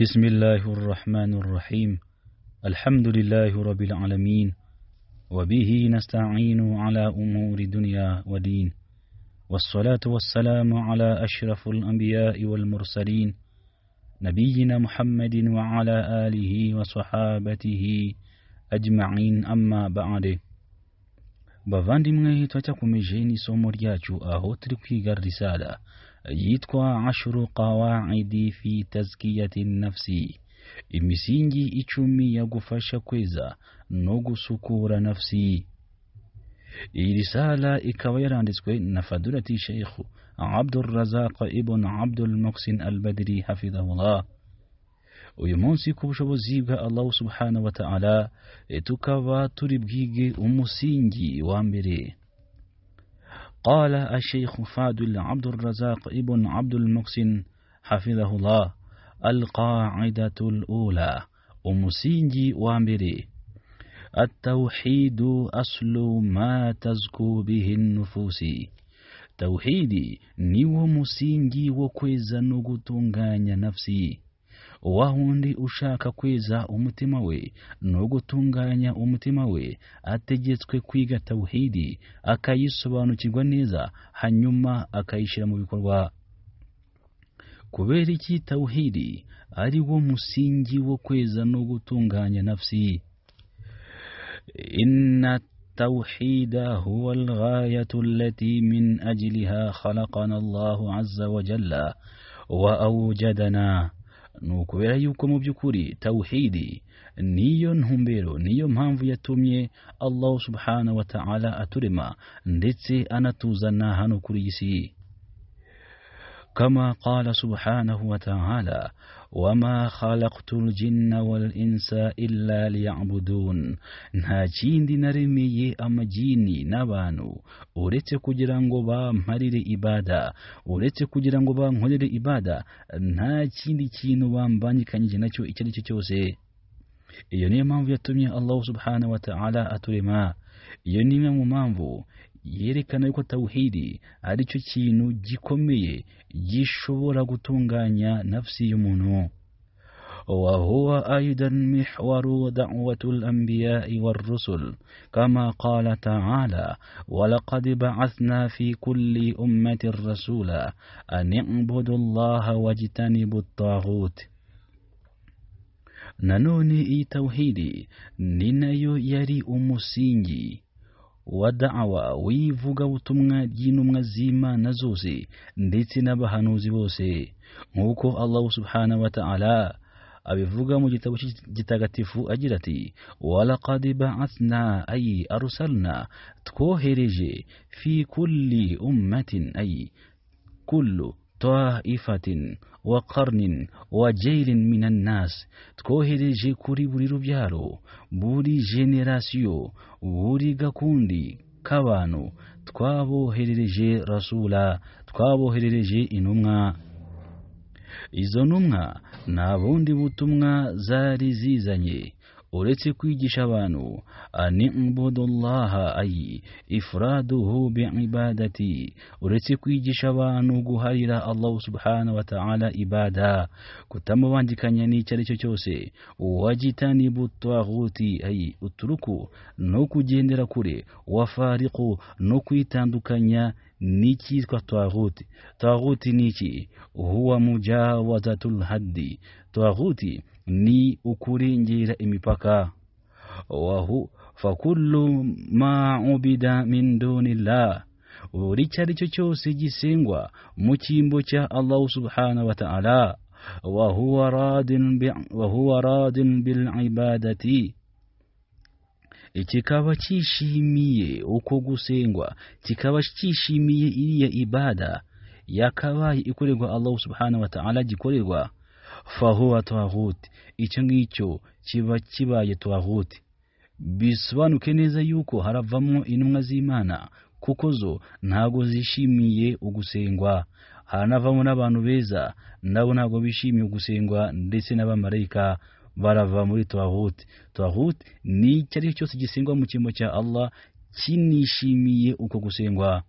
بسم الله الرحمن الرحيم الحمد لله رب العالمين وبه نستعين على أمور دنيا ودين والصلاة والسلام على أشرف الأنبياء والمرسلين نبينا محمد وعلى آله وصحابته أجمعين أما بعد bavandimwe twacakomeje n'isomo ryacu أهو تركي kwiga risala يتكوى عشر قواعد في تزكية النفس إمسينجي إتشمي يقفى شكويزا نوغو سكور نفسي إرسالة إكاويرا نسكوي نفدرة شيخ عبد الرزاق ابن عبد المقسن البدري حفظه الله ويمونسي كوشو زيغا الله سبحانه وتعالى إتوكا تريب جيجي أمسينجي وامبريه قال الشيخ فادل عبد الرزاق ابن عبد المحسن حفظه الله القاعدة الأولى ومسينجي وامبري التوحيد أصل ما تزكو به النفوس توحيدي نيو مسينجي وكويزا نغتونغانيا نفسي wa wundi ushaka kweza umutima we no gutunganya umutima we ategetswe kwiga tawhidi akayisobanukirwa neza hanyuma akayishyira mu bikorwa kubera iki tawhidi ari wo musingi wo kweza no gutunganya nafsi inna التوحيد هو الغاية التي من أجلها خلقنا الله عز وجل وأوجدنا nuko rero yuko mu by'ukuri tawuhidi niyo ntumbero niyo mpamvu yatumye Allah subhanahu wa ta'ala aturema ndetse anatuzana hano kuri iyi kama qala subhanahu wa ta'ala وما خلقت الجن والإنس إلا ليعبدون nta kindi naremeye amajini n'abantu uretse kugira ngo bamparire ibada uretse kugira ngo bankorere ibada nta kindi kintu bambangikanyije nacyo icyo ari cyo cyose iyo niyo mpamvu allahu subhanahu wa ta'ala aturema iyo ni imwe yerekana yuko tawuhidi ari cyo kintu gikomeye gishobora gutunganya nafsi y'umuntu وهو أيضا محور دعوة الأنبياء والرسل كما قال تعالى ولقد بعثنا في كل أمة رسولا أن اعبدوا الله واجتنبوا الطاغوت nanone iyi tawhidi ni nayo yari umusingi wadawa wivuga ubutumwa ry'intumwa z'imana zose ndetse n'abahanuzi bose nk'uko allahu subhanahu wa ta'ala abivuga mu gitabo gitagatifu agira ati walaqad ba'athna ay arsalna twohereje fi kulli ummatin ay kullu ta'ifatin wa karinin wa jeyirini minanasi twohereje kuri buri rubyaro buri generasiyo buri gakundi k'abantu twaboherereje rasura twaboherereje intumwa izo ntumwa nta bundi butumwa zari zizanye uretse kwigisha abantu ani ayi ifuraduhu bi uretse kwigisha abantu guharira allahu subhanahu wa ta'ala ibada kutamubangikanya n'icyo ari cyo cyose wajitanibu taghuti ayi uturuku no kugendera kure wafariqu no kwitandukanya نيكي كو طاغوتي تواغوتي نيكي هو مجاوزة الحد طاغوتي ني أكوري نجيرا إميباكا وهو فكل ما عبد من دون الله وريتشاري تشوشو سيجي سينغوا مُتِيمُوْتَ الله سبحانه وتعالى وهو راد وهو راد بالعبادة kikaba cyishimiye uko gusengwa kikaba cyishimiye iriya ibada yakabaye ikorerwa Allah subhanahu wa ta'ala gikorerwa fahuwa twahuti icyo ngicyo kiba kibaye twahuti bisobanuke neza yuko haravamo intumwa z'imana kuko zo ntago zishimiye ugusengwa haranavamo n'abantu beza nabo ntabwo bishimiye ugusengwa ndetse n'abamarayika barava muri twahuti tawhut ni icyo ari cyo cyose gisengwa mu cyimbo cya Allah kinishimiye uko gusengwa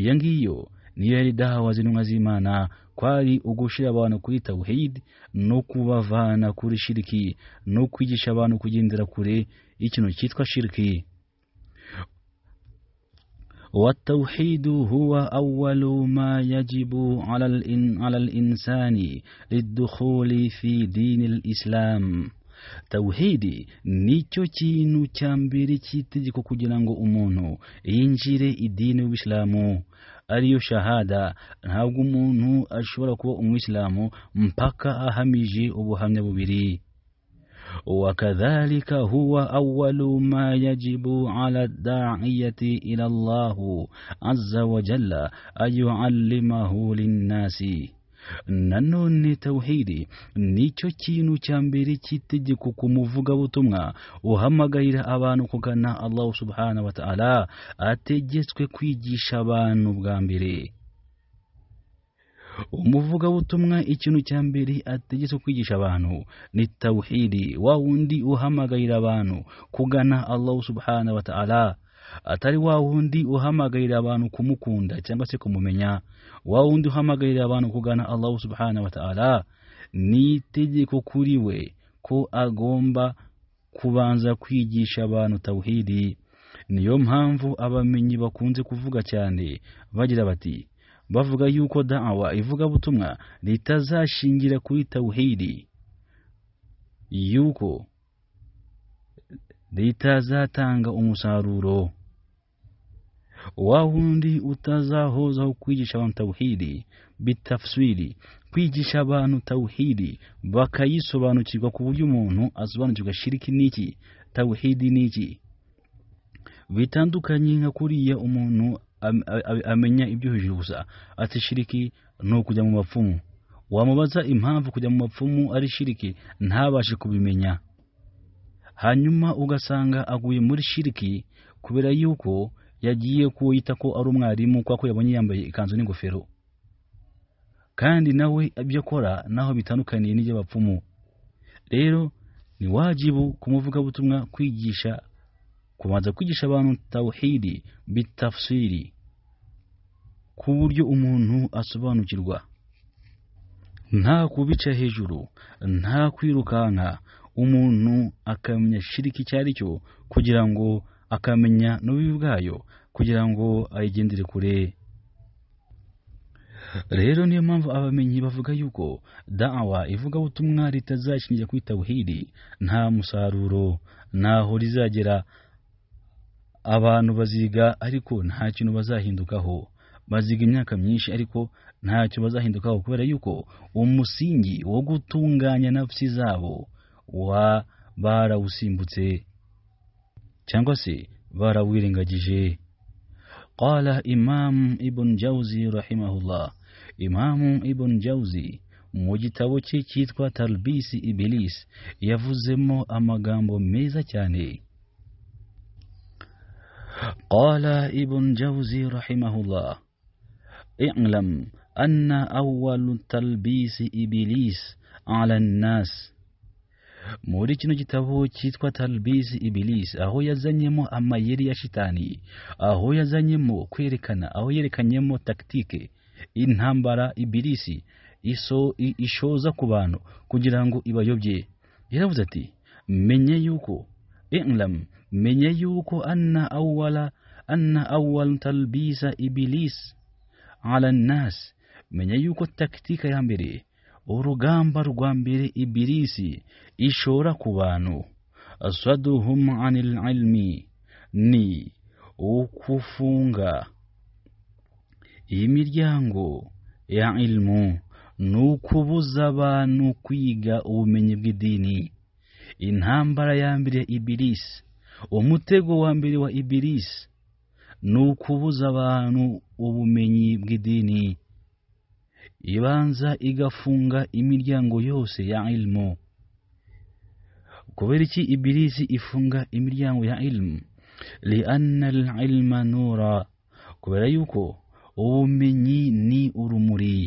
iyo ngiyo niyo yari dahawa z'intumwa z'imana kwari ugushira abantu kuri tawhid no kubavana kuri shiriki no kwigisha abantu kugendera kure y'ikintu cyitwa shiriki والتوحيد هو أول ما يجب على, الإن على الإنسان للدخول في دين الإسلام tauhidi nicyo kintu cya mbere cy'itegeko kugira ngo umuntu yinjire idini y'ubuyisilamu ariyo shahada ntabwo umuntu ashobora kuba umwisilamu mpaka ahamije ubuhamya bubiri وكذلك هو أول ما يجب على الداعية إلى الله عز وجل أن يعلمه للناس nanone tawuhidi nicyo kintu cya mbere cy'itegeko ku muvugabutumwa uhamagarira abantu kugana allahu subhanahu wa ta'ala ategetswe kwigisha abantu bwa mbere umuvugabutumwa ikintu cya mbere ategetswe kwigisha abantu ni tawuhidi wa wundi uhamagarira abantu kugana allahu subhanahu wa ta'ala atari wa wundi uhamagarira abantu kumukunda cyangwa se kumumenya wa wundi uhamagarira abantu kugana allahu subhanahu wa ta'ala ni itegeko kuri we ko agomba kubanza kwigisha abantu tawhidi niyo mpamvu abamenyi bakunze kuvuga cyane bagira bati bavuga yuko dawa ivugabutumwa ritazashingira kuri tawhidi yuko ritazatanga umusaruro wa wundi utazahozaho kwigisha abantu tawuhidi bitafsiri kwigisha abantu tawuhidi bakayisobanukirwa ku buryo umuntu asobanukirwa shiriki n'iki tawuhidi n'iki bitandukanye nka kuriya umuntu amenya ibyo hejuru gusa ati shiriki ni ukujya mu mapfumu wamubaza impamvu kujya mu mapfumu ari shiriki ntabashe kubimenya hanyuma ugasanga aguye muri shiriki kubera yuko yagiye kuwo ko ari umwarimu kuko yabonye yambaye ikanzu n'ingofero kandi nawe ibyo akora naho bitandukaniye n'iby'abapfumu rero ni wajibu ku muvugabutumwa kwigisha kubanza kwigisha abantu tawuhidi bitafsiri ku buryo umuntu asobanukirwa nta kubica hejuru nta kwirukanka umuntu akamenya shiriki icyo ari cyo kugira ngo akamenya n'ububi bwayo kugira ngo ayigendere kure rero niyo mpamvu abamenyi bavuga yuko dawa ivugabutumwa ritazacyigira kuri tawuhidi nta musaruro ntaho rizagera abantu baziga ariko nta kintu bazahindukaho baziga imyaka myinshi ariko ntacyo bazahindukaho kubera yuko umusingi wo gutunganya nafsi zabo wa barawusimbutse cyangwa se barawirengagije qala imamu ibn jawzi rahimahullah imamu ibn jawzi mu gitabo cye cyitwa talbisi ibilisi yavuzemo amagambo meza cyane قال ابن جوزي رحمه الله اعلم أن أول تلبيس إبليس على الناس muri kino gitabo cyitwa talbis ibilis aho yazanyemo amayeri ya shitani aho yazanyemo kwerekana aho yerekanyemo taktike intambara ibilisi iso ishoza ku bantu kugira ngo ibayobye yaravuze ati menye yuko inlam menye yuko anna awwala anna awwal talbisa ibilis ala nnas menye yuko tactique ya mbere urugamba rwa mbere ibirisi ishora ku bantu asaduhum anil ilmi ni ukufunga iyi miryango ya ilmu ni ukubuza abantu kwiga ubumenyi bw'idini intambara ya mbere ya ibirisi umutego wa mbere wa ibirisi ni ukubuza abantu ubumenyi bw'idini ibanza igafunga imiryango yose ya ilmu kubera iki ibirisi ifunga imiryango ya ilmu lianna ilma nura kubera yuko ubumenyi ni urumuri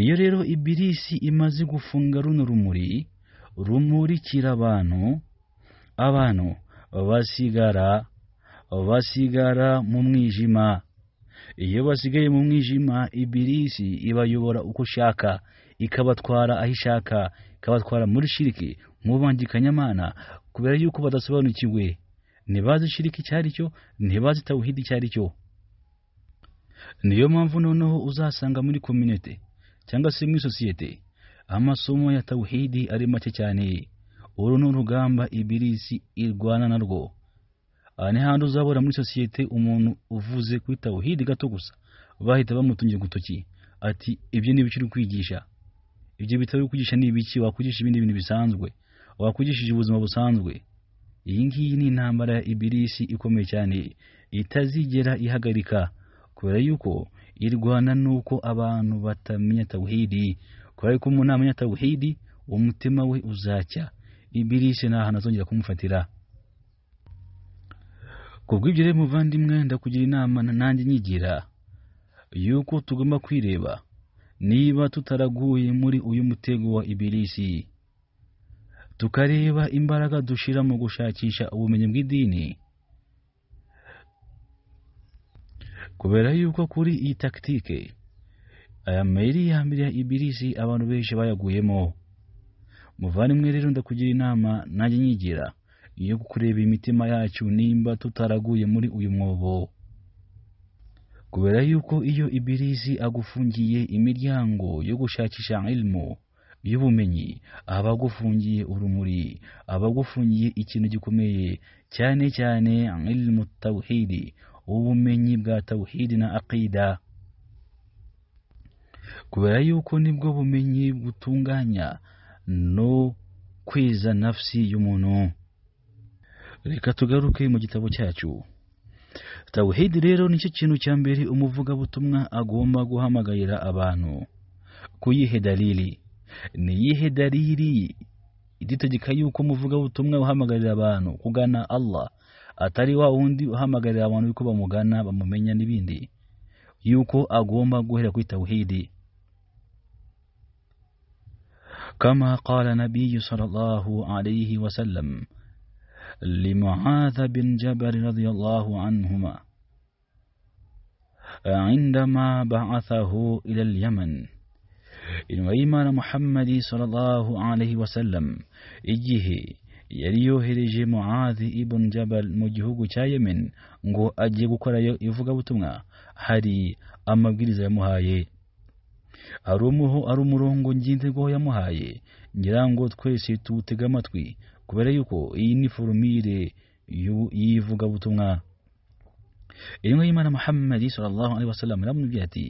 iyo rero ibirisi imaze gufunga runo rumuri rumurikira abantu abantu basigara basigara mu mwijima iyo basigaye mu mwijima ibirisi ibayobora uko ushaka ikabatwara aho ishaka ikabatwara muri shiriki mu kubera yuko badasobanukiwe ntibazi shiriki icyo ari cyo ntibazi tawuhidi icyo ari cyo niyo mpamvu noneho uzasanga muri kominete cyangwa se muri sosiyete amasomo ya tawuhidi ari make cyane uru ni urugamba ibirisi irwana narwo n'ahandi uzabona muri sosiyete umuntu uvuze kuri tawuhidi gato gusa bahita bamutungira urutoki ati ibyo ni uri kwigisha ibyo bitari kwigisha ni ibiki wakwigisha ibindi bintu bisanzwe wakugishije ubuzima busanzwe iyi ngiyi ni intambara ibirisi ikomeye cyane itazigera ihagarika kubera yuko irwana nuko abantu batamenya tawuhidi kubera yuko umuntu amenya tawuhidi umutima we uzacya ibirisi nta hantu azongera kumufatira ku bw'ibyo rero muvandimwe ndakugira inama nanjye nyigira yuko tugomba kwireba niba tutaraguye muri uyu mutego wa ibirisi tukareba imbaraga dushira mu gushakisha ubumenyi bw'idini kubera yuko kuri iyi takitike aya mayeri ya mbere ya ibirisi abantu benshi bayaguyemo muvandimwe rero ndakugira inama nanjye nyigira iyo kureba imitima yacu nimba tutaraguye muri uyu mwobo kubera yuko iyo ibirizi agufungiye imiryango yo gushakisha ilmu y'ubumenyi aba agufungiye urumuri aba agufungiye ikintu gikomeye cyane cyane ilmu tawhidi ubumenyi bwa tawhidi na aqida kubera yuko nibwo bumenyi butunganya no kweza nafsi y'umuntu reka tugaruke mu gitabo cyacu tawuhidi rero nicyo kintu cya mbere umuvugabutumwa agomba guhamagarira abantu kuyihe dalili ni iyihe dalili idutegeka yuko umuvugabutumwa uhamagarira abantu kugana Allah atari wa wundi uhamagarira abantu yuko bamugana bamumenya n'ibindi yuko agomba guhera kuri tawuhidi kama qala nabiyyu sallallahu alayhi wasallam لمعاذ بن جبل رضي الله عنهما عندما بعثه إلى اليمن إن ويمان محمد صلى الله عليه وسلم إجيه يليو هرج معاذ ابن جبل مجهوك شاي من نغو أجيه كرا يفقى بتمنا هاري أما بجلزة مهاي أرومه أرومرون جنتي قوية مهاي نجران قوت كويسي تو kubera yuko iyi ni forumire yivuga butumwa ngiyi imana muhammad sallallahu alaihi wasallam iramubwira ati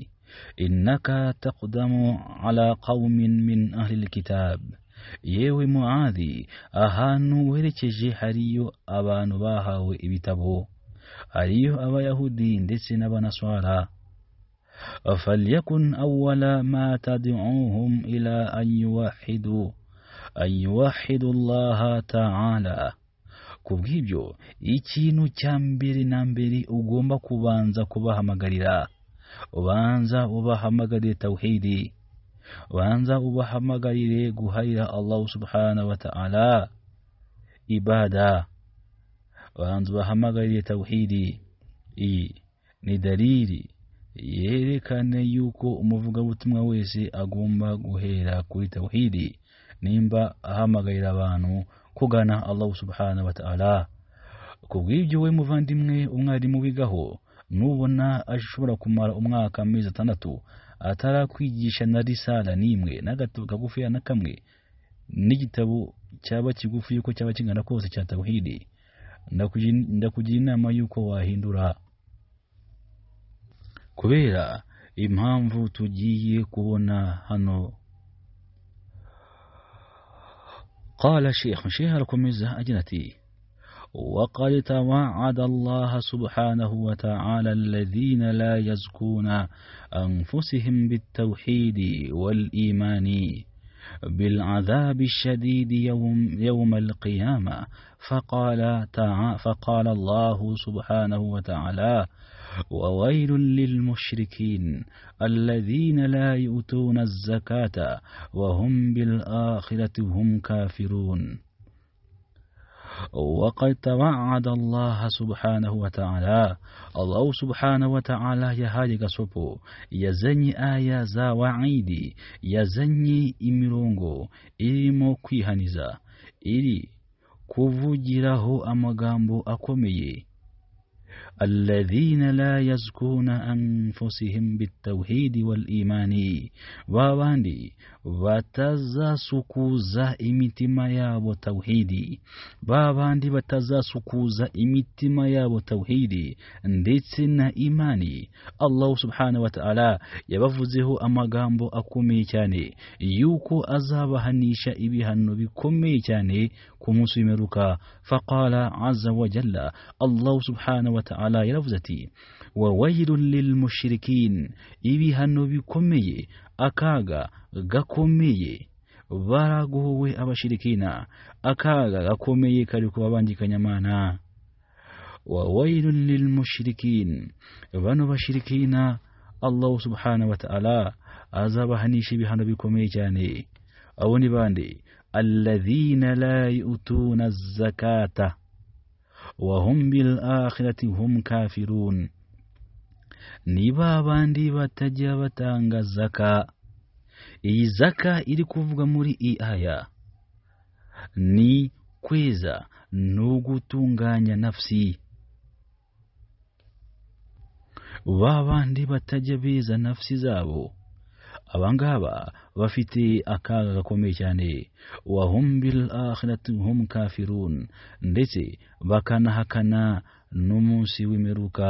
innaka taqdamu ala qaumin min ahli alkitab yewe muadhi ahantu werekeje hariyo abantu bahawe ibitabo hariyo abayahudi ndetse n'abanaswara فليكن أول ما تدعوهم إلى أن يوحدوا an yuwahidu ta'ala ku bw'ibyo ikintu cya mbere na mbere ugomba kubanza kubahamagarira ubanza ubahamagarire tawhidi ubanza ubahamagarire guharira allahu subhanahu wa ta'ala ibada ubanza ubahamagarire tawhidi iyi ni dalili yerekane yuko umuvugabutumwa wese agomba guhera kuri tawhidi nimba ahamagarira abantu kugana Allah subhanahu wa ta'ala ku bw'ibyo we muvandimwe umwarimu wigaho nubona ashobora kumara umwaka amezi atandatu atarakwigisha na risala n'imwe n'agatabo kagufiya na kamwe n'igitabo cyaba kigufi yuko cyaba kingana kose cya tawhidi ndakugira inama y'uko wahindura kubera impamvu tugiye kubona hano قال شيخ شيخ ميزة أجنتي وقد توعد الله سبحانه وتعالى الذين لا يزكون أنفسهم بالتوحيد والإيمان بالعذاب الشديد يوم, يوم القيامة فقال, فقال الله سبحانه وتعالى وويل للمشركين الذين لا يؤتون الزكاة وهم بالآخرة هم كافرون وقد توعد الله سبحانه وتعالى الله سبحانه وتعالى يهالك سبو يزني آية يزني wa'idi إلي موكي irimo إلي كوفو جيراهو amagambo أكوميي الذين لا يزكون أنفسهم بالتوحيد والإيمان وواندي batazasukuza imitima yabo tawhidi ba batazasukuza imitima yabo tawhidi ndetse na imani allahu subhanahu wa ta'ala yabavuzeho amagambo akomeye cyane yuko azabahanisha ibihano bikomeye cyane ku munsi w'imperuka faqala azza wa jalla allahu subhanahu wa ta'ala yaravuze ati وويل للمشركين ibihano bikomeye akaga gakomeye baragowe abashirikina akaga gakomeye kari kubabangikanyamana wawailun lilmushrikin bano bashirikina allahu subhanahu wa ta'ala azabahanisha ibihano bikomeye cyane abo ni bande alladhina la yu'tuna az-zakata wa hum bil akhirati hum kafirun ni ba bandi batajya batanga zaka iyi zaka iri kuvugwa muri iyi aya ni kweza ni ugutunganya nafsi ba bandi batajya beza nafsi zabo abangaba bafite akaga gakomeye cyane wahum bil akhirati kafirun ndetse bakanahakana n'umunsi w'imperuka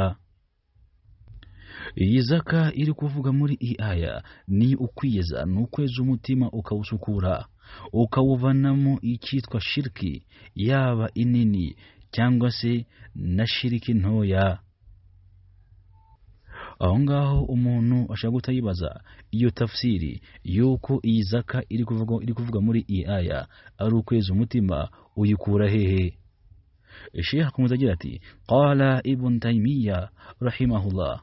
iyi zaka iri kuvuga muri iyi e aya ni ukwiyeza ni ukweza umutima ukawusukura ukawuvanamo icyitwa shiriki yaba inini cyangwa se na shiriki ntoya aho ngaho umuntu ashobora kutayibaza iyo tafsiri y'uko iyi zaka iri kuvuga muri iyi e aya ari ukwezi umutima uyikura hehe shehe akomeza agira ati qala ibn taymiya rahimahullah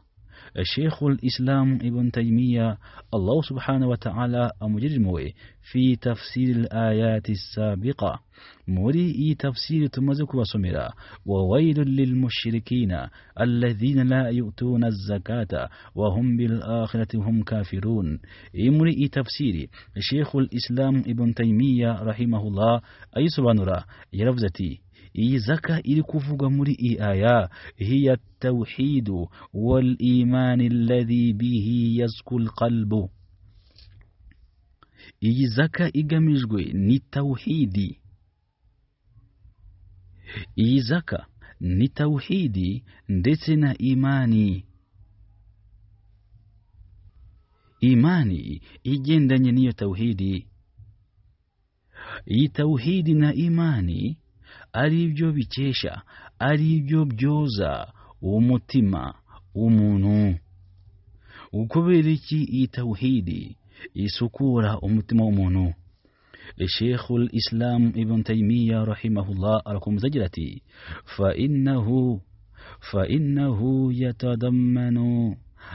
الشيخ الإسلام ابن تيمية الله سبحانه وتعالى أمجر موي في تفسير الآيات السابقة موري إي تفسير تمزك وسمرا وويل للمشركين الذين لا يؤتون الزكاة وهم بالآخرة هم كافرون إمري إي تفسير شيخ الإسلام ابن تيمية رحمه الله أي سبحانه يرفزتي iyi zaka iri kuvugwa muri iyi aya hiya tawhidu wal imani alladhi bihi yazku lqalbu iyi zaka igamijwe ni tawhidi iyi zaka ni tawhidi ndetse na imani imani igendanye n'iyo tawhidi iyi tawhidi na imani ari byo bikesha ari byo byoza umutima w'umuntu ukubera iki iyi isukura umutima w'umuntu الشيخ الإسلام ابن تيمية رحمه الله أركم زجرتي فإنه فإنه يتضمن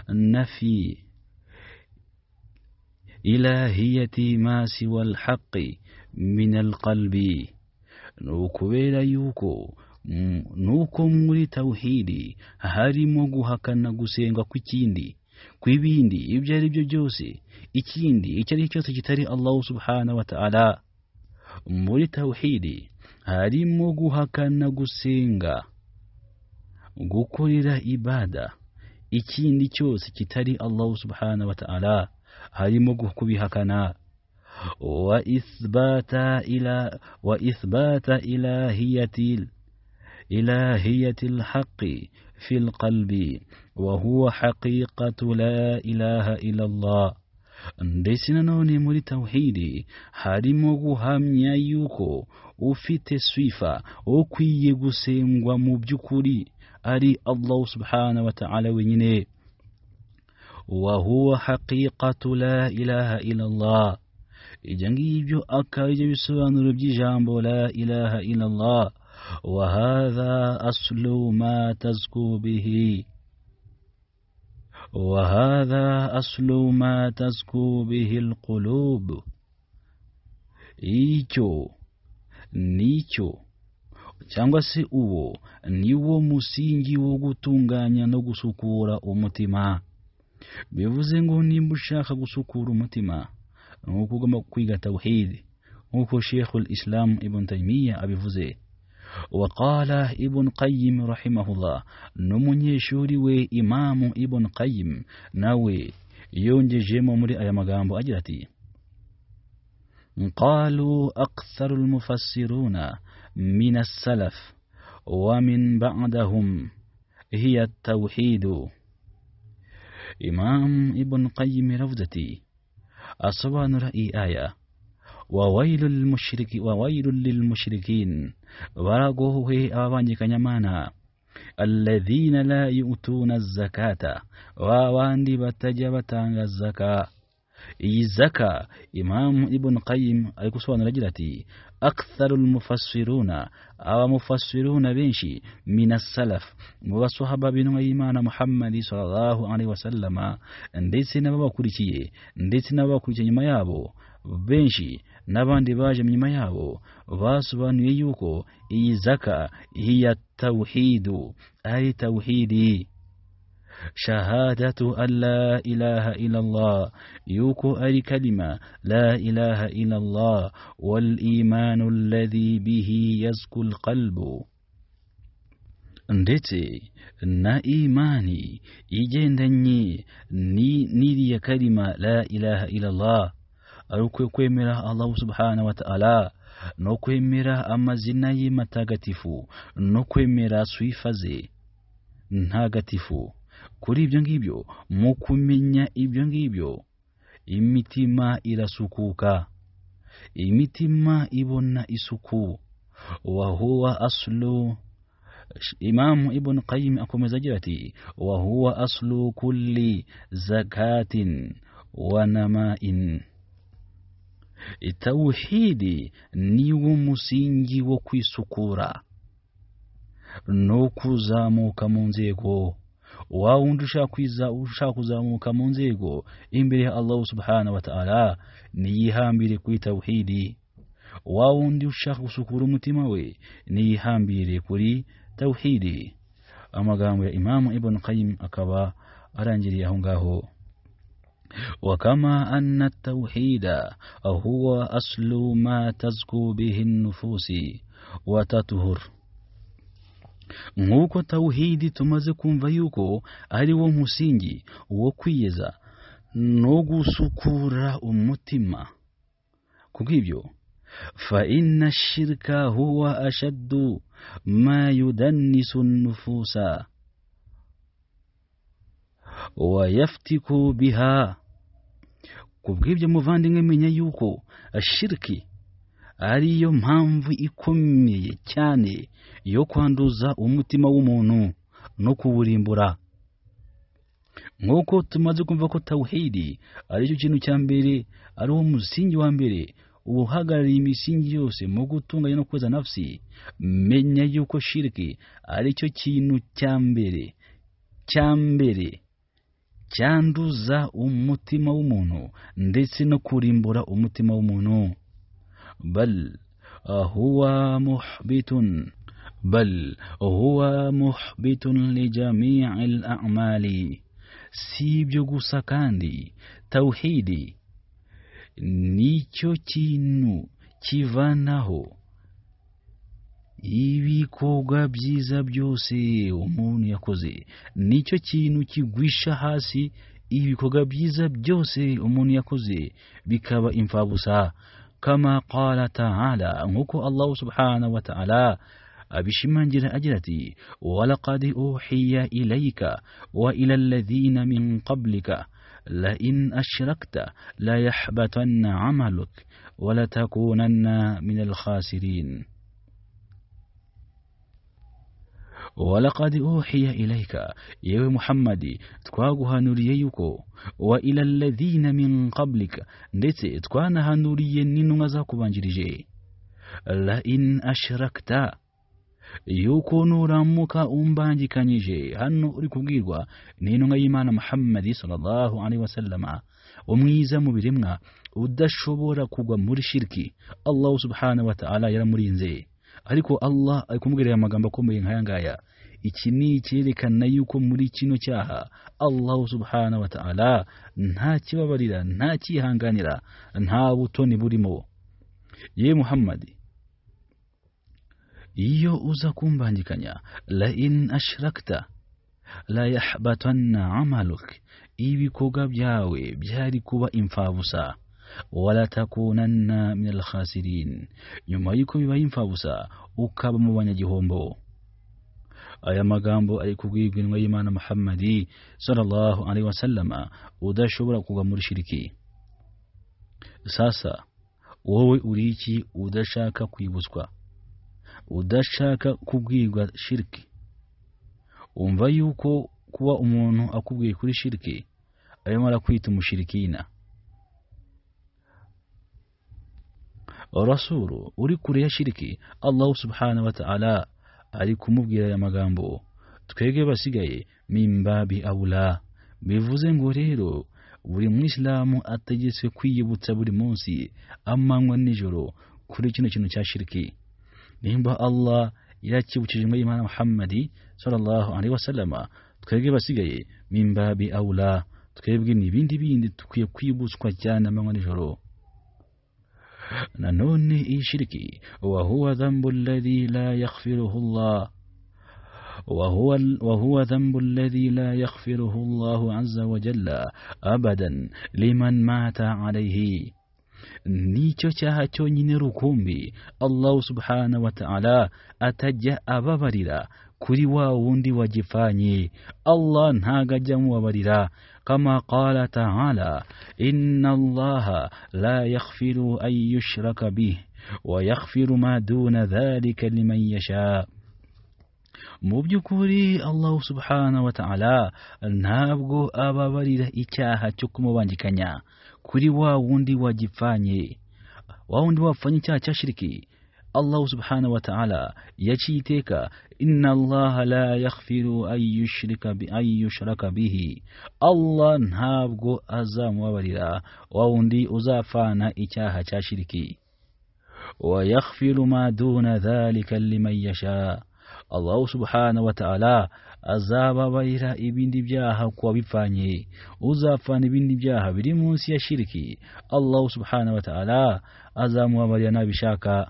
نفي إلهية ما سوى الحق من القلب ni ukubera yuko nuko muri tawuhidi harimo guhakana gusenga kw'ikindi kw'ibindi ibyo ari byo byose ikindi icyo ari cyo cyose kitari allahu subhanahu wa ta'ala muri tawuhidi harimo guhakana gusenga gukorera ibada ikindi cyose kitari allahu subhanahu wa ta'ala harimo kubihakana وإثبات إلى وإثبات إلهية إلهية الحق في القلب وهو حقيقة لا إله إلا الله ndetse nanone muri tawhidi harimo guhamya yuko ufite swifa ukwiye gusengwa mu by'ukuri ari allah subhanahu wa ta'ala wenyine وهو حقيقة لا إله إلا الله ibyo ngibyo akaba ibyo bisobanuro by'ijambo la ilaha illallah وهذا أصل ما تزكو به وهذا أصل ما تزكو به القلوب icyo nicyo cyangwa se uwo ni wo musingi wo gutunganya no gusukura umutima bivuze ngo nimba ushaka gusukura umutima nk'uko ugomba kwiga tawhidi nk'uko shekhu l'isilamu ibuni tayimiya abivuze wakala ibuni qayimu rahimahullah n'umunyeshuri we imamu ibuni qayimu nawe yongejemo muri aya magambo agira ati قالوا أكثر المفسرون wa min ba'dahum hiya هي imamu إمام ابن yaravuze ati أصوان رأي آية وويل المشرك وويل للمشركين هي أواني كنيمانا الذين لا يؤتون الزكاة وواندي بتجبتان الزكاة إي زكاة إمام ابن قيم أي الكسوان رجلتي أكثر المفسرون أو مفسرون بنشي من السلف وصحبه بن إيمان محمد صلى الله عليه وسلم ندس نبا كريشي ندس نبا كريشي ما يابو بنشي نبا ندباج من ما يابو واسوا نييوكو إي زكا هي التوحيد أي توحيدي شهادة أن لا إله إلا الله يوكو أي كلمة لا إله إلا الله والإيمان الذي به يزكو القلب ndetse na imani igendanye n'iriya karima la ilaha illallah ari ukwiye kwemera allahu subhanahu wa ta'ala no kwemera amazina ye matagatifu no kwemera sifa ze ntagatifu kuri ibyo ngibyo mu kumenya ibyo ngibyo imitima irasukuka imitima ibona isuku wa huwa aslu Imamu Ibn Qayyim akomeza agira ati wa huwa aslu kulli zakatin wa namain tauhidi niwo musingi wo kwisukura no kuzamuka mu nzego wa wundi ushaka kuzamuka mu nzego imbere ya allahu subhana wa ta'ala ni yihambire ku tawhidi wa wundi ushaka gusukura umutima we ni yihambire kuri tawhidi amagambo ya Imam ibn qayyim akaba arangiriye aho ngaho وكما أن التوحيد هو أصل ما تزكو به النفوس وتطهر nk'uko tawuhidi tumaze kumva yuko ari wo musingi wo kwiyeza no gusukura umutima kubw'ibyo fa inna shirika huwa ashaddu ma yudannisu nufusa wa yaftiku biha kubw'ibyo muvandimwe menya yuko ashiriki ariyo mpamvu ikomeye cyane yo kwanduza umutima w'umuntu no kuwurimbura nk'uko tumaze kumva ko tawuhidi aricyo kintu cya mbere ari wo wa mbere uhagarariye imisingi yose mu gutunganya no kweza nafsi menya yuko shiriki aricyo kintu cya mbere cya mbere cyanduza umutima w'umuntu ndetse no kurimbura umutima w'umuntu بل هو محبط بل هو محbit لجamيع الأعمال si ibyo gusa kandi tawhidi nicyo kintu kivanaho ibikorwa byiza byose umuntu yakoze nicyo kintu kigwisha hasi ibikorwa byiza byose umuntu yakoze bikaba imfabusa كما قال تعالى أنهكو الله سبحانه وتعالى أبشمان جر أجرتي ولقد أوحي إليك وإلى الذين من قبلك لئن أشركت ليحبطن عملك ولتكونن من الخاسرين ولقد أوحي إليك يا محمد تكواغها نريكو وإلى الذين من قبلك نت تكوانها نري نينو غزاكو بانجريجي لئن أشركت يوكو نورامك أمبانجي كانيجي هنو أريكو غيروا نينو غيمان محمد صلى الله عليه وسلم وميزا مبرمنا ودشبورا كوغا مرشيركي الله سبحانه وتعالى يرمرينزي ariko allah ari kumubwira aya magambo akomeye nk'aya iki ni icyerekana yuko muri kino cyaha allah subhanahu wa ta'ala nta kibabarira nta cyihanganira nta butoni burimo ye muhammadi iyo uza kumbangikanya la in ashrakta la yahbatanna amaluk ibikorwa byawe byari kuba imfabusa walatakunanna min alkhasirin nyuma y'uko bibaye imfabusa ukaba mu banyagihombo aya magambo ari kubwirwa inwa y'imana muhammadi sallallahu alaihi wasallama udashobora kugwa muri shiriki sasa wowe uri iki udashaka kwibutswa udashaka kubwirwa shiriki umva yuko kuba umuntu akubwiye kuri shiriki arimo arakwita umushirikina rasulu uri kure ya shiriki allahu subhanahu taala ari kumubwira aya magambo twebwe basigaye mimbabi Awula bivuze ngo rero buri mwisilamu ategetswe kwiyibutsa buri munsi amanywa nijoro kuri kino kintu cya shiriki nimba allah yakibukije muri imana muhammadi sallallahu alaihi wasallama twebwe basigaye mimbabi aula twebwe ni bindi bindi dukwiye kwibutswa cyane amanywa nijoro إي شركي وهو ذنب الذي لا يغفره الله وهو, وهو ذنب الذي لا يغفره الله عز وجل أبدا لمن مات عليه nicho cyaha cyonyine rukumbi allahu subhanahu wa ta'ala ababarira kuri wa wundi wajifanye allah ntajya amubabarira kama qala taala inna Allah la yaghfiru an yushraka bih wa yaghfiru ma duna dhalika liman yasha mu by'ukuri allahu subhanahu wa ta'ala ntabwo ababarira icyaha cyo kumubangikanya kuri wa wundi wajifanye wa wundi wafanye icyaha cya الله سبحانه وتعالى يجيتك إن الله لا يغفر أن يشرك بأن يشرك به الله نهابغو أزام وبريرا ووندي أزافانا إتاها تشركي ويغفر ما دون ذلك لمن يشاء الله سبحانه وتعالى أزاب بيرا إبن دبجاها kuwa بفاني أزافان إبن دبجاها biri شركي الله سبحانه وتعالى أزام wataala بشاكا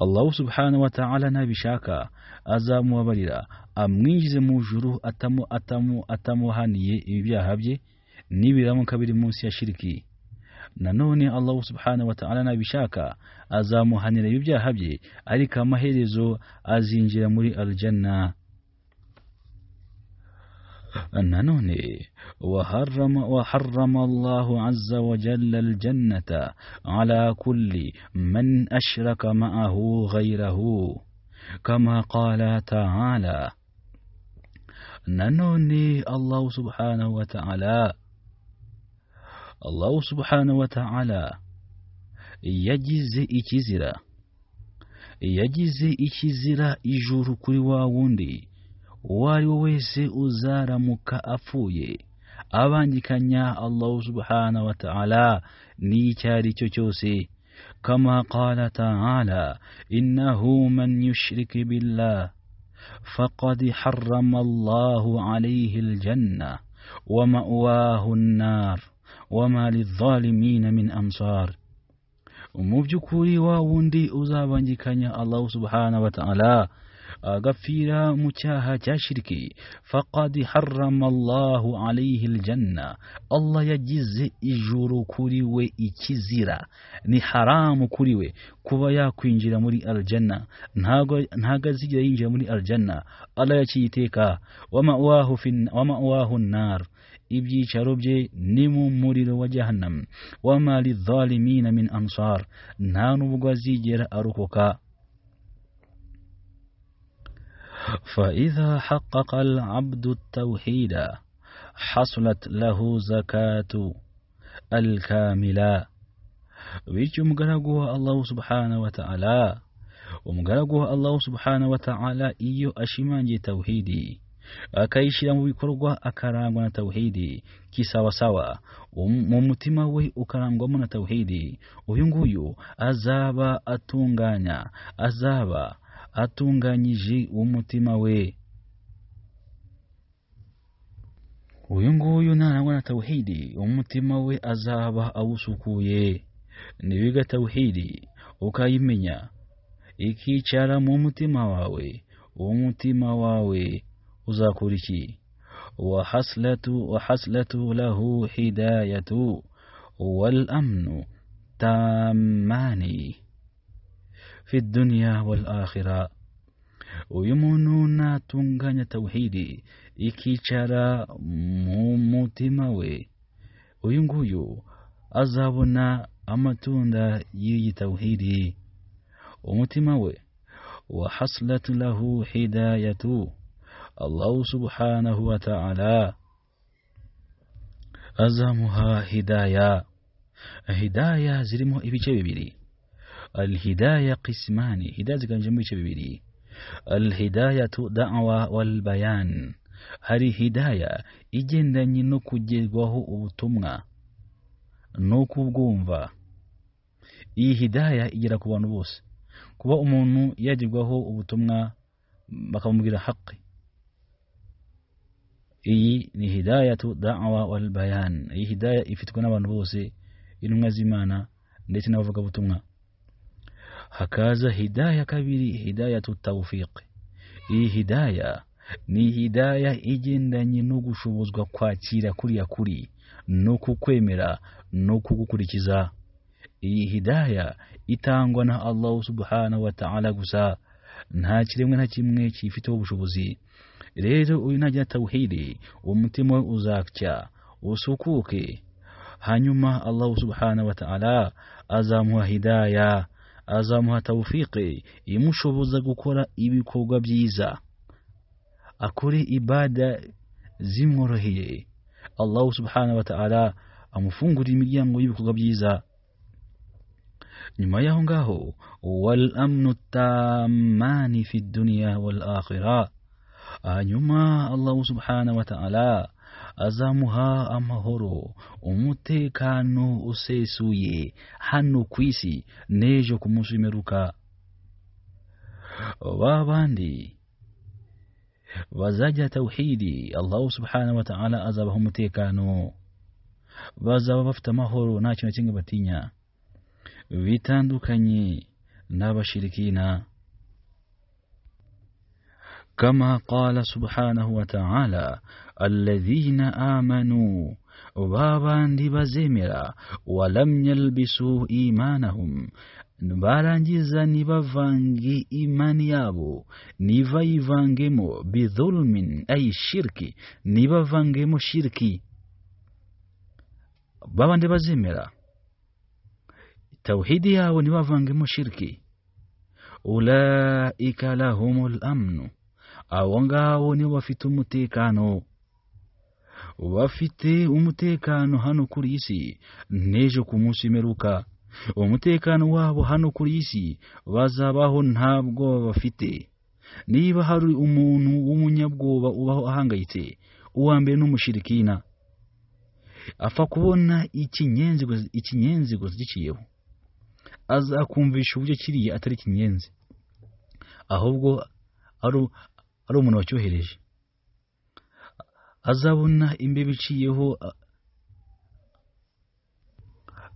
allahu subhanahu wa ta'ala nabishaka azamubabarira amwinjize mu juru atamu atamu atamuhaniye ibyaha bye nibiramuka biri munsi ya shiriki nanone Allah subhanahu wa ta'ala nabishaka azamuhanira ibyaha bye ariko amaherezo azinjira muri aljanna أنني وحرم, وحرم الله عز وجل الجنة على كل من أشرك معه غيره كما قال تعالى ننوني الله سبحانه وتعالى الله سبحانه وتعالى يجزي ikizira يجزي ikizira ijuru kuri wa uwo wese uzara muka afuye apfuye abangikanya Allah subhana wa ta'ala ni ari cyo cyose kama qala ta'ala innahu man yushriki billah faqad harrama allahu alayhi aljanna wa ma'wahu an-nar wama lidh-dhalimin min ansar mu by'ukuri wa wundi uzabangikanya allahu subhana wa ta'ala غفيرا مُتَاهَا چاشركي فقد حرم الله عليه الجنة الله يجز إجورو كوري و إكزيرا ني حرام كوري و كوبا ياكو إنجرا مري الجنة نهاغا زجرا إنجرا مري الجنة الله يجي تيكا ومأواه, ومأواه النار إبجي شربجي نمو مرير وجهنم وما للظالمين من أنصار نانو بغزي جير أروكوكا فإذا حقق العبد التوحيد حصلت له زكاة الكاملة ويجي مقرقوها الله سبحانه وتعالى ومقرقوها الله سبحانه وتعالى إيو أشمان توحيدي أكايش لما بيكرقوها أكرامنا توحيدي كي سوا سوا ومتما وي أكرامنا توحيدي ويونغويو أزابا أتونغانا أزابا atunganyije umutima we uyu nguyu narangwa na tawhidi umutima we azaba awusukuye nibiga tawhidi ukayimenya ikicara mu mutima wawe umutima wawe uzakora iki wahaslatu wahaslatu lahu hidayatu wal amnu tamani في الدنيا والآخرة ويمونونا تنغانيا توحيدي إكي چارا مومو تيماوي ويونغويو أزابونا أما يي توحيدي ومو وحصلت له حداية الله سبحانه وتعالى أزامها هدايا هداية زرمو إبيجي بيبيري الهداية قسمان هداية زكانجمو ببيري الهداية دعوة والبيان hari hidaya igendanye no kugerwaho ubutumwa no kubwumva iyi hidaya igera ku bantu bose kuba umuntu yagerwaho ubutumwa bakamubwira haqi iyi ni hidayatu da'wa wal bayan iyi hidaya ifitwe n'abantu bose intumwa z'imana ndetse n'abavugabutumwa hakaza hidaya kabiri hidayatu tawfiqi iyi hidaya ni hidaya igendanye no gushobozwa kwakira kuriya kuri no kukwemera no kugukurikiza iyi hidaya itangwa na allahu subhanahu wa ta'ala gusa nta kiremwe na kimwe kifiteho ubushobozi rero uyu ntajya tawhidi umutima we uzakya usukuke hanyuma allahu subhanahu wa ta'ala azamuha hidaya azamuha tawufike imushoboza gukora ibikorwa byiza akore ibada zimworoheye allahu subhanahu wa ta'ala amufungurira imiryango y'ibikorwa byiza nyuma y'aho ngaho wal amnu tamani fi dunya wal akhira hanyuma allahu subhanahu wa ta'ala azamuha amahoro umutekano usesuye hano ku isi n'ejo ku munsi w'imperuka ba bandi bazajya allahu subhanahu wa ta'ala azabaha umutekano bazaba bafite amahoro nta kintu kimwe batinya bitandukanye n'abashirikina كما قال سبحانه وتعالى الذين آمنوا بابا ديبا زيميرا ولم يلبسوا إيمانهم بارانجيزا نيبا فانجي إيمانيابو أبو نيبا بظلم أي شركي نيبا فانجيمو شركي بابا ديبا زيميرا توحيدي أو نيبا فانجيمو شركي أولئك لهم الأمن abo ngabo nibo bafite umutekano bafite umutekano hano kuri iyi si n'ejo ku munsi w'imperuka umutekano wabo hano kuri iyi si bazabaho nta bafite niba hari umuntu w'umunyabwoba ubaho ahangayitse uwa mbere n'umushirikina apfa kubona ikinyenzi zikiyeho azakumvisha uburyo kiriya atari ikinyenzi ahubwo ari umuntu wacyohereje azabona imbibi iciyeho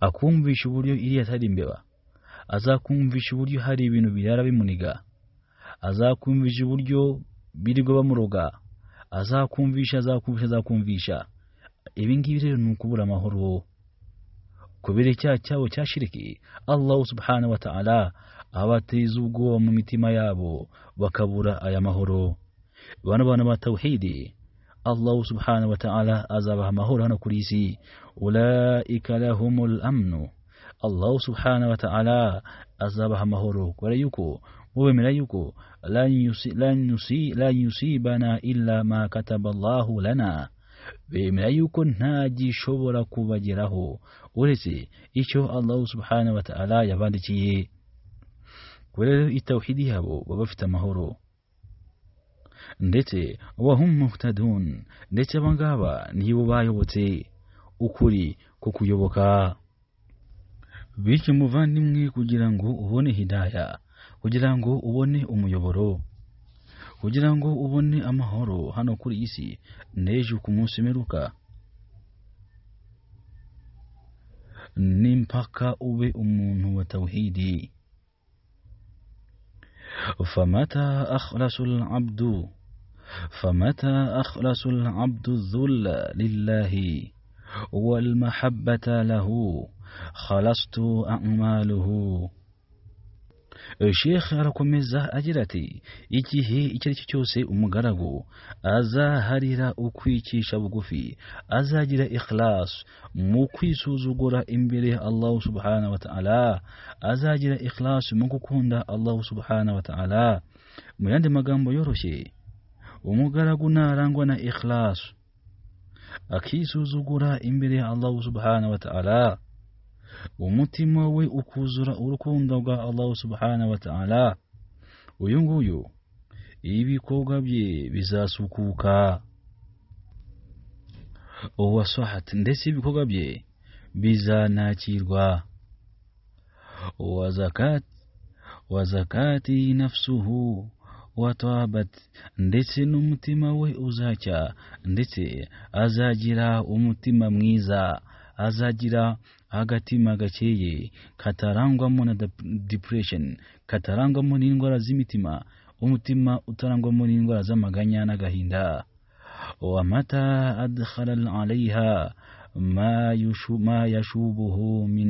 akumvisha uburyo iriya atari imbeba azakumvisha uburyo hari ibintu birara bimuniga azakumvisha uburyo birirwa bamuroga azakumvisha azakumvisha azakumvisha ibi rero ni ukubura amahoro kubera icyaha cyabo cyashiriki allahu subhanahu wa ta'ala abateza ubwoba mu mitima yabo bakabura aya mahoro bano bana ba tawhidi Allah subhanahu wa ta'ala azabaha amahoro hano ku isi ulaika lahumul amnu Allah subhanahu wa ta'ala azabaha amahoro kubera yuko mubemera yuko lan yusibana illa ma kataba allahu lana bemera yuko nta gishobora kubageraho uretse icyo allahu subhanahu wa ta'ala yabandikiye kubera rero itawuhidi yabo baba bafite amahoro ndetse wahum muhtadun ndetse abangaba ngaba nibo bayobotse ukuri ko kuyoboka bityo muvandimwe kugira ngo ubone hidaya kugira ngo ubone umuyoboro kugira ngo ubone amahoro hano kuri iyi si n'ejo ku munsi umeruka n'impaka ube umuntu wa فمتى أخلص العبد فمتى أخلص العبد الذل لله والمحبة له خلصت أعماله sheikh arakomeza agira ati igihe icyo ari cyo cyose umugaragu azaharira ukwicisha bugufi azagira ikhlasu mu kwisuzugura imbere ya allahu subhanahu wa ta'ala azagira ikhlasu mu gukunda allahu subhanahu wa ta'ala mu yandi magambo yoroshye umugaragu narangwa na ikhlasu akisuzugura imbere ya allahu subhanahu wa ta'ala umutima we ukuzura urukundo rwa allahu subhana wa ta'ala uyu nguyu ibikorwa bye bizasukuka uwasahat ndetse ibikorwa bye bizanakirwa wazakat wazakati nafsuhu watabat ndetse n'umutima we uzacya ndetse azagira umutima mwiza azagira agatima gakeye katarangwamo na depression katarangwamo n'indwara z'imitima umutima utarangwamo n'indwara z'amaganya n'agahinda ومتى adkhala عليها ما, يشو ما يشوبه من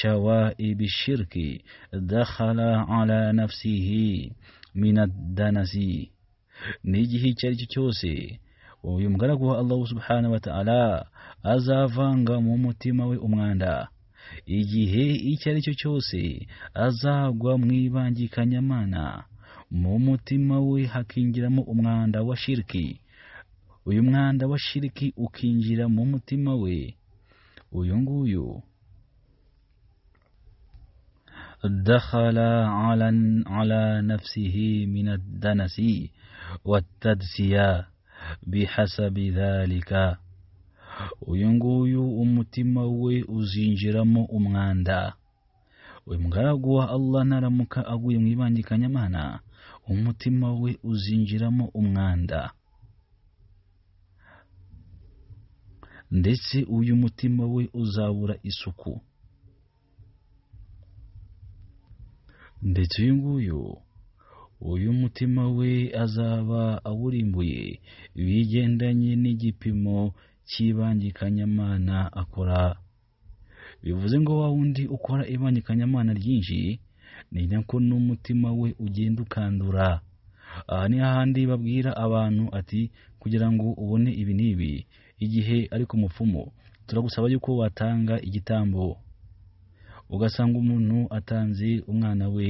شوائب الشرك دخل على نفسه من الدنس n'igihe icyo ari cyo cyose uyu mugaragu azavanga mu mutima we umwanda igihe icyo ari cyo cyose azagwa mu ibangikanyamana mu mutima we hakinjiramo umwanda wa shiriki uyu mwanda wa shiriki ukinjira mu mutima we uyu nguyu دخل على على نفسه من الدنس والتدسية uyu nguyu umutima we uzinjiramo umwanda uyu mugaragu wa Allah naramuka aguye mu ibangikanyamana umutima we uzinjiramo umwanda ndetse uyu mutima we uzabura isuku ndetse uyu nguyu uyu mutima we azaba awurimbuye bigendanye n'igipimo cy'ibangikanyamana akora bivuze ngo wa wundi ukora ibangikanyamana ryinshi ni nako n'umutima we ugenda ukandura aha ni ahandi babwira abantu ati kugira ngo ubone ibi n'ibi igihe ari ku mupfumu turagusaba yuko watanga igitambo ugasanga umuntu atanze umwana we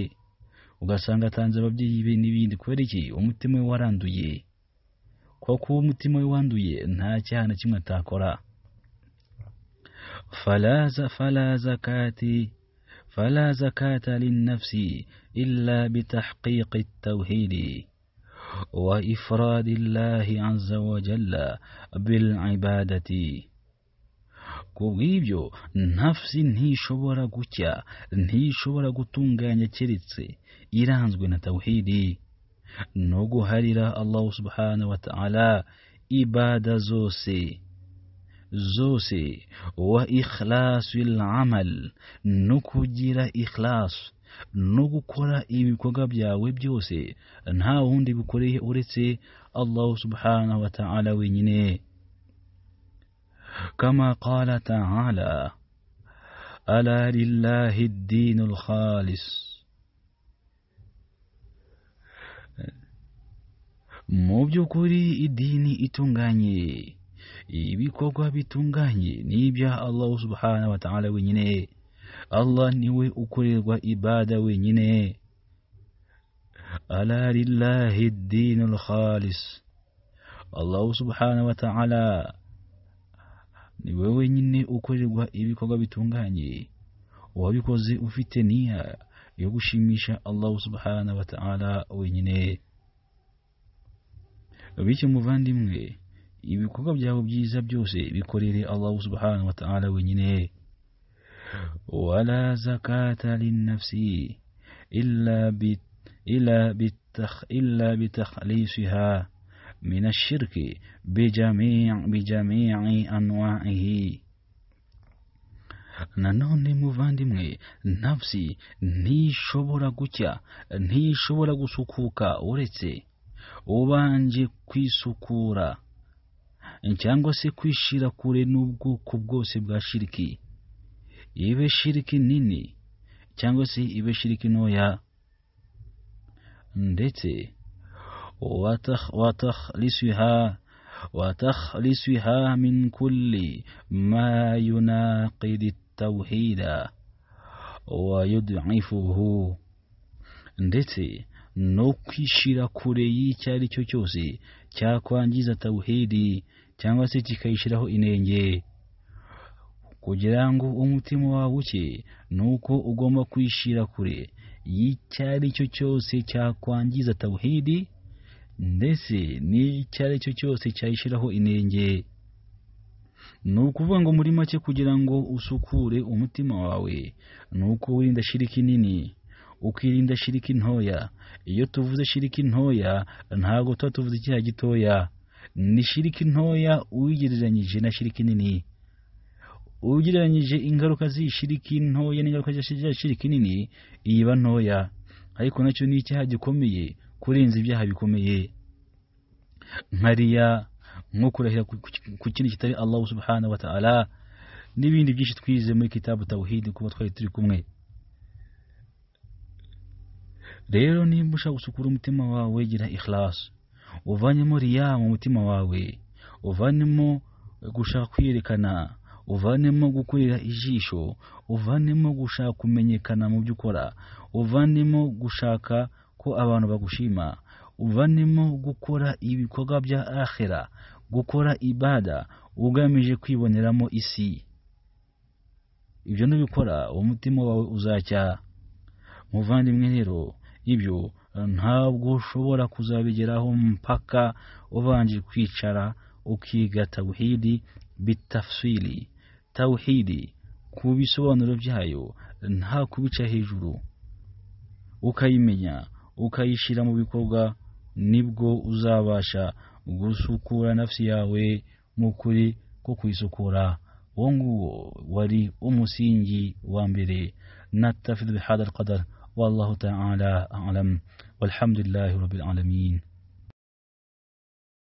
ugasanga atanze ababyeyi be n'ibindi kubera iki umutima we waranduye kuko kuba umutima we wanduye nta cyaha na kimwe atakora falaza falaza kati فلا زكاة للنفس إلا بتحقيق التوحيد وإفراد الله عز وجل بالعبادة kubw'ibyo nafsi ntishobora gucya ntishobora gutunganya keretse iranzwe na tawhidi noguharira allahu subhanahu wataala ibada zose zose wa ikhlasu lamal no kugira ikhlasu no gukora ibikorwa byawe byose nta wundi bikoreye uretse allahu subhanahu wataala wenyine كما قال تعالى ألا لله الدين الخالص mu by'ukuri idini itunganye ibikorwa bitunganye n'ibya Allah subhanahu wa ta'ala wenyine Allah niwe ukorerwa ibada wenyine ala lillahi dinul khalis Allah subhanahu wa ta'ala niwe wenyine ukorerwa ibikorwa bitunganye wabikoze ufite niya yo gushimisha Allah subhanahu wa ta'ala wenyine bityo muvandimwe ibikorwa byawe byiza byose bikorere allahu subhanahu wa ta'ala wenyine wala zakata linnafsi illa bit إلا, بالتخ إلا بتخليصها من الشرك بجميع, nanone muvandimwe nafsi ntishobora gucya ntishobora gusukuka uretse ubanje kwisukura cyangwa se kwishira kure n'ubwoko bwose bwa shiriki ibe shiriki nini cyangwa se ibe shiriki ntoya ndetse watakhlisuha watakhlisuha min kulli ma yunaqidi التوحيد ويضعفه ndetse no kwishyira kure y'icyo ari cyo cyose cyakwangiza tawuhidi cyangwa se kikayishyiraho inenge kugira ngo umutima wawe uke nuko ugomba kwishyira kure y'icyo ari cyo cyose cyakwangiza tawuhidi ndetse n'icyo ari cyo cyose cyayishyiraho inenge ni ukuvuga ngo muri make kugira ngo usukure umutima wawe ni uko wirinda shiriki nini ukirinda shiriki ntoya iyo tuvuze shiriki ntoya ntabwo tuba tuvuze icyaha gitoya ni shiriki ntoya uyigereranyije na shiriki nini ugereranyije ingaruka z'iyi shiriki ntoya n'ingaruka z'iya shiriki nini iyiba ntoya ariko nacyo ni icyaha gikomeye kurenza ibyaha bikomeye nkariya nko kurahira ku kindi kitari Allah subhanahu wa ta'ala n'ibindi byinshi twize muri kitabu tawhid kuba twari turi kumwe rero nimba ushaka gusukura umutima wawe gira ikilasi uvanemo riya mu mutima wawe uvanemo gushaka kwiyerekana uvanemo gukorera ijisho uvanemo gushaka kumenyekana mu byo ukora uvanemo gushaka ko abantu bagushima uvanemo gukora ibikorwa bya ahera gukora ibada ugamije kwiboneramo isi ibyo nubikora umutima wawe uzacya muvandimwe rero ibyo ntabwo ushobora kuzabigeraho mpaka ubanje kwicara ukiga tawhidi bitafsili tawhidi ku bisobanuro byayo nta kubica hejuru ukayimenya ukayishyira mu bikorwa nibwo uzabasha gusukura nafsi yawe mu kuri ko kuyisukura uwo nguwo wari umusingi wa mbere na tafid bihada والله تعالى أعلم والحمد لله رب العالمين